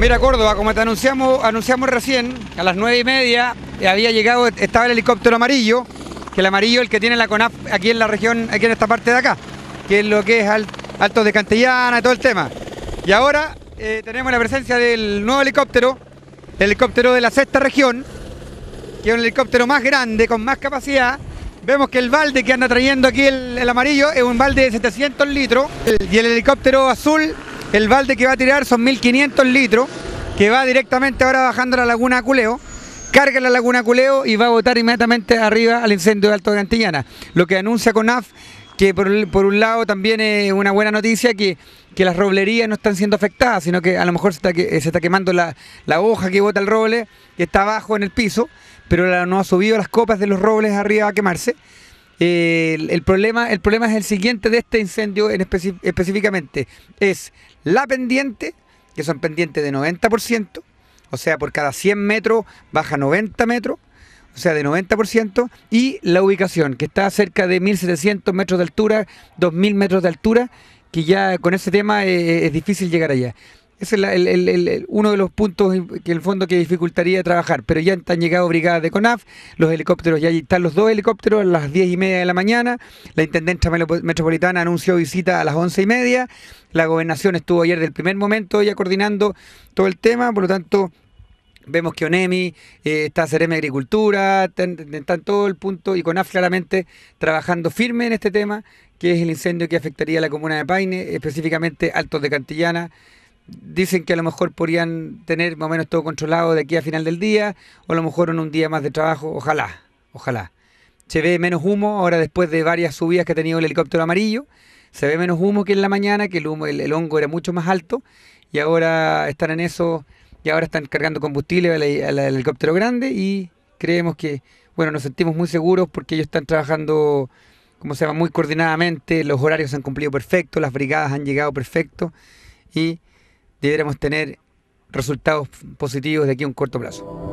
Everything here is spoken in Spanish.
Mira Córdoba, como te anunciamos, anunciamos recién, a las nueve y media eh, había llegado, estaba el helicóptero amarillo, que el amarillo es el que tiene la CONAF aquí en la región, aquí en esta parte de acá, que es lo que es Alto de Cantillana y todo el tema. Y ahora eh, tenemos la presencia del nuevo helicóptero, el helicóptero de la sexta región, que es un helicóptero más grande, con más capacidad. Vemos que el balde que anda trayendo aquí el, amarillo es un balde de 700 litros y el helicóptero azul el balde que va a tirar son 1500 litros, que va directamente ahora bajando la laguna Culeo carga la Laguna Culeo y va a botar inmediatamente arriba al incendio de Alto de Cantillana. Lo que anuncia CONAF, que por, un lado también es una buena noticia que, las roblerías no están siendo afectadas, sino que a lo mejor eh, se está, quemando la, la, hoja que bota el roble, que está abajo en el piso, pero no ha subido las copas de los robles arriba a quemarse el, problema, el problema es el siguiente de este incendio en específicamente. Es la pendiente, que son pendientes de 90%, o sea, por cada 100 metros baja 90 metros, o sea, de 90%, y la ubicación, que está cerca de 1.700 metros de altura, 2.000 metros de altura, que ya con ese tema eh, eh, es difícil llegar allá es uno de los puntos que en el fondo que dificultaría trabajar. Pero ya han llegado brigadas de CONAF, los helicópteros, ya están los dos helicópteros a las 10 y media de la mañana. La Intendencia Metropolitana anunció visita a las 11 y media. La gobernación estuvo ayer del primer momento ya coordinando todo el tema, por lo tanto vemos que ONEMI, eh, está Cereme Agricultura, están todo el punto y CONAF claramente trabajando firme en este tema, que es el incendio que afectaría a la comuna de Paine, específicamente Altos de Cantillana, dicen que a lo mejor podrían tener más o menos todo controlado de aquí a final del día, o a lo mejor en un día más de trabajo, ojalá, ojalá. Se ve menos humo ahora después de varias subidas que ha tenido el helicóptero amarillo, se ve menos humo que en la mañana, que el, humo, el, hongo era mucho más alto, y ahora están en eso, y ahora están cargando combustible al, helicóptero grande, y creemos que, bueno, nos sentimos muy seguros porque ellos están trabajando, como se llama, muy coordinadamente, los horarios se han cumplido perfecto, las brigadas han llegado perfecto, y debiéramos tener resultados positivos de aquí a un corto plazo.